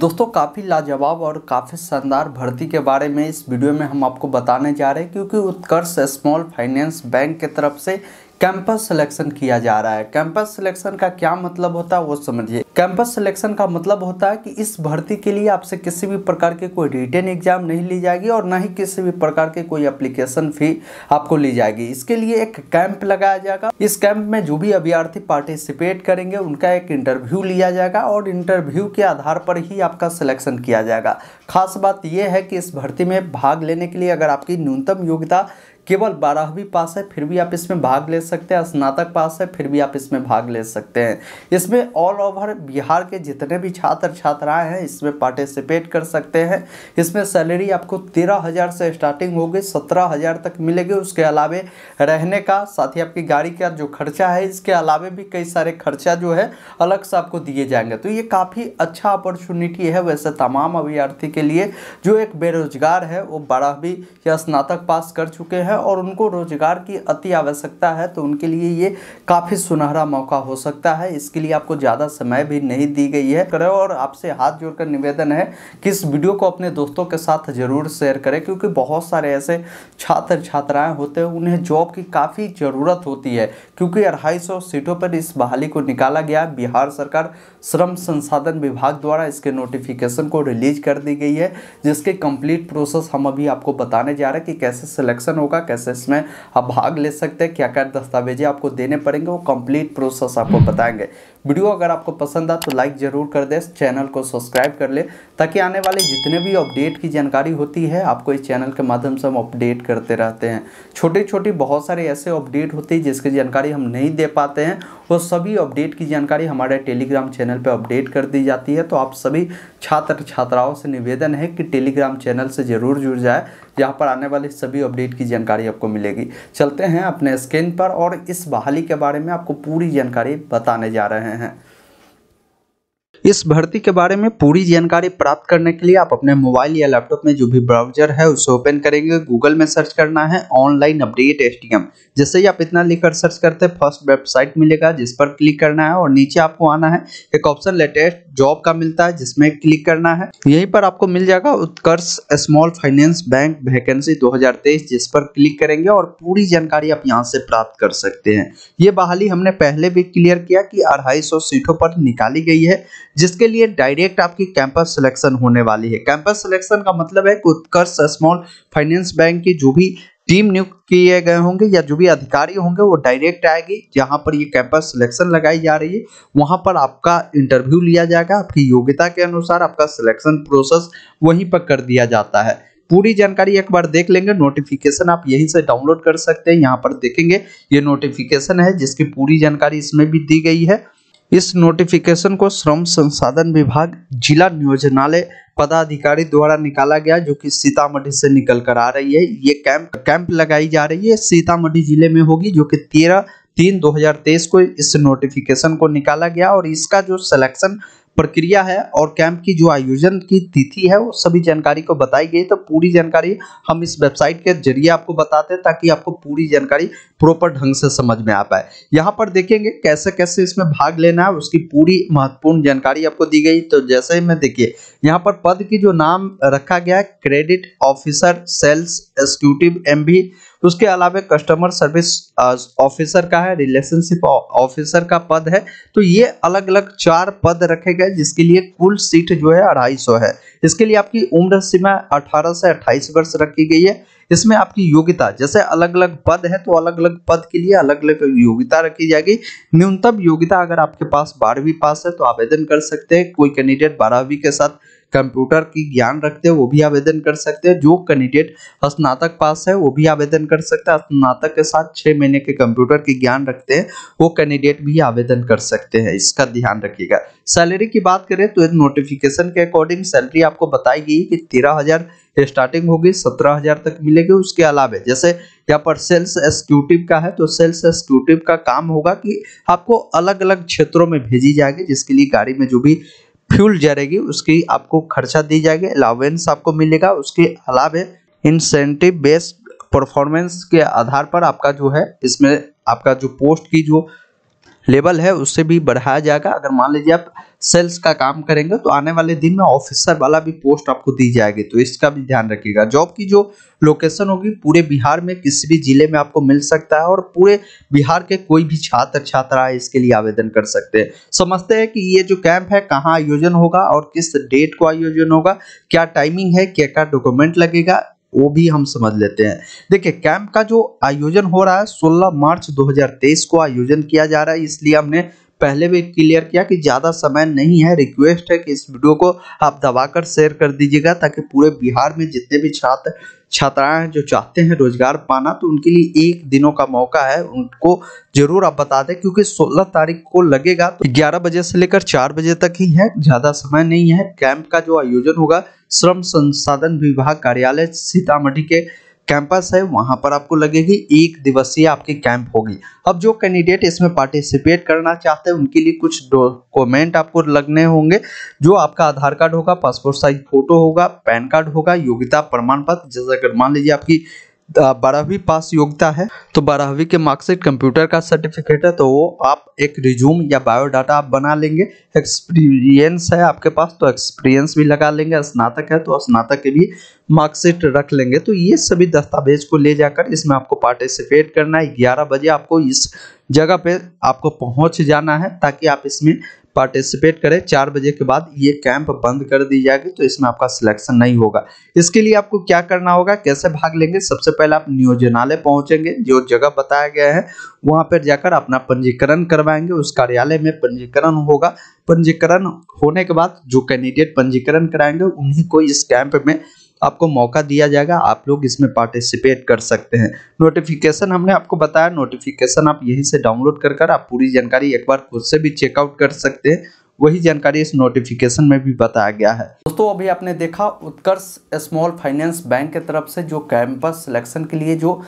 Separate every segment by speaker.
Speaker 1: दोस्तों काफ़ी लाजवाब और काफ़ी शानदार भर्ती के बारे में इस वीडियो में हम आपको बताने जा रहे हैं क्योंकि उत्कर्ष स्मॉल फाइनेंस बैंक के तरफ से कैंपस सिलेक्शन किया जा रहा है कैंपस सिलेक्शन का क्या मतलब होता है वो समझिए कैंपस सिलेक्शन का मतलब होता है कि इस भर्ती के लिए आपसे किसी भी प्रकार के कोई रिटर्न एग्जाम नहीं ली जाएगी और ना ही किसी भी प्रकार के कोई अप्लीकेशन फी आपको ली जाएगी इसके लिए एक कैंप लगाया जाएगा इस कैंप में जो भी अभ्यार्थी पार्टिसिपेट करेंगे उनका एक इंटरव्यू लिया जाएगा और इंटरव्यू के आधार पर ही आपका सिलेक्शन किया जाएगा खास बात यह है कि इस भर्ती में भाग लेने के लिए अगर आपकी न्यूनतम योग्यता केवल बारहवीं पास है फिर भी आप इसमें भाग ले सकते हैं स्नातक पास है फिर भी आप इसमें भाग ले सकते हैं इसमें ऑल ओवर बिहार के जितने भी छात्र छात्राएं हैं इसमें पार्टिसिपेट कर सकते हैं इसमें सैलरी आपको तेरह हज़ार से स्टार्टिंग होगी सत्रह हज़ार तक मिलेगी उसके अलावे रहने का साथ ही आपकी गाड़ी का जो खर्चा है इसके अलावे भी कई सारे खर्चा जो है अलग से आपको दिए जाएंगे तो ये काफ़ी अच्छा अपॉर्चुनिटी है वैसे तमाम अभ्यर्थी के लिए जो एक बेरोजगार है वो बारहवीं या स्नातक पास कर चुके हैं है और उनको रोजगार की अति आवश्यकता है तो उनके लिए ये काफ़ी सुनहरा मौका हो सकता है इसके लिए आपको ज़्यादा समय भी नहीं दी गई है करें और आपसे हाथ जोड़कर निवेदन है कि इस वीडियो को अपने दोस्तों के साथ ज़रूर शेयर करें क्योंकि बहुत सारे ऐसे छात्र छात्राएं होते हैं उन्हें जॉब की काफ़ी ज़रूरत होती है क्योंकि अढ़ाई सीटों पर इस बहाली को निकाला गया बिहार सरकार श्रम संसाधन विभाग द्वारा इसके नोटिफिकेशन को रिलीज कर दी गई है जिसके कंप्लीट प्रोसेस हम अभी आपको बताने जा रहे हैं कि कैसे सिलेक्शन होगा कैसे इसमें आप भाग ले सकते हैं क्या क्या दस्तावेजी आपको देने पड़ेंगे वो कंप्लीट प्रोसेस आपको बताएंगे वीडियो अगर आपको पसंद आ तो लाइक ज़रूर कर दे चैनल को सब्सक्राइब कर ले ताकि आने वाले जितने भी अपडेट की जानकारी होती है आपको इस चैनल के माध्यम से हम अपडेट करते रहते हैं छोटे छोटे बहुत सारे ऐसे अपडेट होते हैं जिसकी जानकारी हम नहीं दे पाते हैं वो सभी अपडेट की जानकारी हमारे टेलीग्राम चैनल पर अपडेट कर दी जाती है तो आप सभी छात्र छात्राओं से निवेदन है कि टेलीग्राम चैनल से ज़रूर जुड़ जाए यहाँ पर आने वाले सभी अपडेट की जानकारी आपको मिलेगी चलते हैं अपने स्क्रीन पर और इस बहाली के बारे में आपको पूरी जानकारी बताने जा रहे हैं हैं इस भर्ती के बारे में पूरी जानकारी प्राप्त करने के लिए आप अपने मोबाइल या लैपटॉप में जो भी ब्राउजर है उसे ओपन करेंगे गूगल में सर्च करना है ऑनलाइन अपडेट एम जैसे ही आप इतना लिखकर सर्च करते हैं फर्स्ट वेबसाइट मिलेगा जिस पर क्लिक करना है और नीचे आपको आना है एक ऑप्शन लेटेस्ट जॉब का मिलता है जिसमें क्लिक करना है यहीं पर आपको मिल जाएगा Utkarsh small finance bank vacancy 2023 जिस पर क्लिक करेंगे और पूरी जानकारी आप यहाँ से प्राप्त कर सकते हैं ये बहाली हमने पहले भी क्लियर किया कि अढ़ाई सीटों पर निकाली गई है जिसके लिए डायरेक्ट आपकी कैंपस सिलेक्शन होने वाली है कैंपस सिलेक्शन का मतलब है कि उत्कर्ष स्मॉल फाइनेंस बैंक की जो भी टीम नियुक्त किए गए होंगे या जो भी अधिकारी होंगे वो डायरेक्ट आएगी जहां पर ये कैंपस सिलेक्शन लगाई जा रही है वहां पर आपका इंटरव्यू लिया जाएगा आपकी योग्यता के अनुसार आपका सिलेक्शन प्रोसेस वहीं पर कर दिया जाता है पूरी जानकारी एक बार देख लेंगे नोटिफिकेशन आप यहीं से डाउनलोड कर सकते हैं यहाँ पर देखेंगे ये नोटिफिकेशन है जिसकी पूरी जानकारी इसमें भी दी गई है इस नोटिफिकेशन को श्रम संसाधन विभाग जिला नियोजनालय पदाधिकारी द्वारा निकाला गया जो कि सीतामढ़ी से निकल कर आ रही है ये कैंप कैंप लगाई जा रही है सीतामढ़ी जिले में होगी जो कि तेरह तीन 2023 को इस नोटिफिकेशन को निकाला गया और इसका जो सिलेक्शन प्रक्रिया है और कैंप की जो आयोजन की तिथि है वो सभी जानकारी को बताई गई तो पूरी जानकारी हम इस वेबसाइट के जरिए आपको बताते हैं ताकि आपको पूरी जानकारी प्रॉपर ढंग से समझ में आ पाए यहाँ पर देखेंगे कैसे कैसे इसमें भाग लेना है उसकी पूरी महत्वपूर्ण जानकारी आपको दी गई तो जैसे ही मैं देखिए यहाँ पर पद की जो नाम रखा गया है credit officer sales executive M उसके अलावा कस्टमर सर्विस ऑफिसर का है रिलेशनशिप ऑफिसर का पद है तो ये अलग अलग चार पद रखे गए जिसके लिए कुल सीट जो है अढ़ाई सौ है इसके लिए आपकी उम्र सीमा अठारह से अट्ठाईस वर्ष रखी गई है इसमें आपकी योग्यता जैसे अलग अलग पद है तो अलग अलग पद के लिए अलग अलग योग्यता रखी जाएगी न्यूनतम योग्यता अगर आपके पास बारहवीं पास है तो आवेदन कर सकते हैं कोई कैंडिडेट बारहवीं के साथ कंप्यूटर की ज्ञान रखते हैं वो भी आवेदन कर सकते हैं जो कैंडिडेट स्नातक पास है वो भी आवेदन कर सकते हैं स्नातक के साथ छः महीने के कंप्यूटर की ज्ञान रखते हैं वो कैंडिडेट भी आवेदन कर सकते हैं इसका ध्यान रखिएगा सैलरी की बात करें तो नोटिफिकेशन के अकॉर्डिंग सैलरी आपको बताई गई कि तेरह हजार स्टार्टिंग होगी सत्रह हजार तक मिलेगी उसके अलावा जैसे यहाँ पर सेल्स एक्सक्यूटिव का है तो सेल्स एक्सक्यूटिव का काम होगा कि आपको अलग अलग क्षेत्रों में भेजी जाएगी जिसके लिए गाड़ी में जो भी फ्यूल जाएगी उसकी आपको खर्चा दी जाएगी अलावेंस आपको मिलेगा उसके अलावे इंसेंटिव बेस्ड परफॉर्मेंस के आधार पर आपका जो है इसमें आपका जो पोस्ट की जो लेवल है उससे भी बढ़ाया जाएगा अगर मान लीजिए आप सेल्स का काम करेंगे तो आने वाले दिन में ऑफिसर वाला भी पोस्ट आपको दी जाएगी तो इसका भी ध्यान रखिएगा जॉब की जो लोकेशन होगी पूरे बिहार में किसी भी जिले में आपको मिल सकता है और पूरे बिहार के कोई भी छात्र छात्रा इसके लिए आवेदन कर सकते हैं समझते हैं कि ये जो कैंप है कहाँ आयोजन होगा और किस डेट को आयोजन होगा क्या टाइमिंग है क्या क्या डॉक्यूमेंट लगेगा वो भी हम समझ लेते हैं देखिए कैंप का जो आयोजन हो रहा है 16 मार्च 2023 को आयोजन किया जा रहा है इसलिए हमने पहले भी क्लियर किया कि ज़्यादा समय नहीं है रिक्वेस्ट है कि इस वीडियो को आप दबाकर शेयर कर दीजिएगा ताकि पूरे बिहार में जितने भी छात्र छात्राएं हैं जो चाहते हैं रोजगार पाना तो उनके लिए एक दिनों का मौका है उनको जरूर आप बता दें क्योंकि 16 तारीख को लगेगा तो 11 बजे से लेकर 4 बजे तक ही है ज़्यादा समय नहीं है कैंप का जो आयोजन होगा श्रम संसाधन विभाग कार्यालय सीतामढ़ी के कैंपस है वहां पर आपको लगेगी एक दिवसीय आपकी कैंप होगी अब जो कैंडिडेट इसमें पार्टिसिपेट करना चाहते हैं उनके लिए कुछ डॉक्यूमेंट आपको लगने होंगे जो आपका आधार कार्ड होगा पासपोर्ट साइज फोटो होगा पैन कार्ड होगा योग्यता प्रमाण पत्र जैसे अगर मान लीजिए आपकी बारहवीं पास योग्यता है तो बारहवीं के मार्कशीट कंप्यूटर का सर्टिफिकेट है तो वो आप एक रिज्यूम या बायोडाटा आप बना लेंगे एक्सपीरियंस है आपके पास तो एक्सपीरियंस भी लगा लेंगे स्नातक है तो स्नातक के भी मार्कशीट रख लेंगे तो ये सभी दस्तावेज को ले जाकर इसमें आपको पार्टिसिपेट करना है ग्यारह बजे आपको इस जगह पे आपको पहुंच जाना है ताकि आप इसमें पार्टिसिपेट करें चार बजे के बाद ये कैंप बंद कर दी जाएगी तो इसमें आपका सिलेक्शन नहीं होगा इसके लिए आपको क्या करना होगा कैसे भाग लेंगे सबसे पहले आप नियोजनालय पहुंचेंगे जो जगह बताया गया है वहां पर जाकर अपना पंजीकरण करवाएंगे उस कार्यालय में पंजीकरण होगा पंजीकरण होने के बाद जो कैंडिडेट पंजीकरण कराएंगे उन्हीं को इस कैंप में आपको मौका दिया जाएगा आप लोग इसमें पार्टिसिपेट कर सकते हैं नोटिफिकेशन हमने आपको बताया नोटिफिकेशन आप यहीं से डाउनलोड कर कर आप पूरी जानकारी एक बार खुद से भी चेकआउट कर सकते हैं वही जानकारी इस नोटिफिकेशन में भी बताया गया है दोस्तों अभी आपने देखा उत्कर्ष स्मॉल फाइनेंस बैंक की तरफ से जो कैंपस सिलेक्शन के लिए जो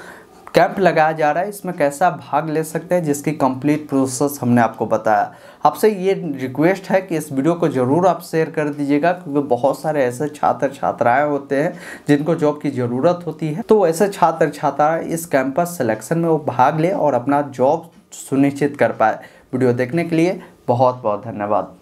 Speaker 1: कैंप लगाया जा रहा है इसमें कैसा भाग ले सकते हैं जिसकी कंप्लीट प्रोसेस हमने आपको बताया आपसे ये रिक्वेस्ट है कि इस वीडियो को ज़रूर आप शेयर कर दीजिएगा क्योंकि बहुत सारे ऐसे छात्र छात्राएं होते हैं जिनको जॉब की ज़रूरत होती है तो ऐसे छात्र छात्राएं इस कैंपस सिलेक्शन में वो भाग लें और अपना जॉब सुनिश्चित कर पाए वीडियो देखने के लिए बहुत बहुत धन्यवाद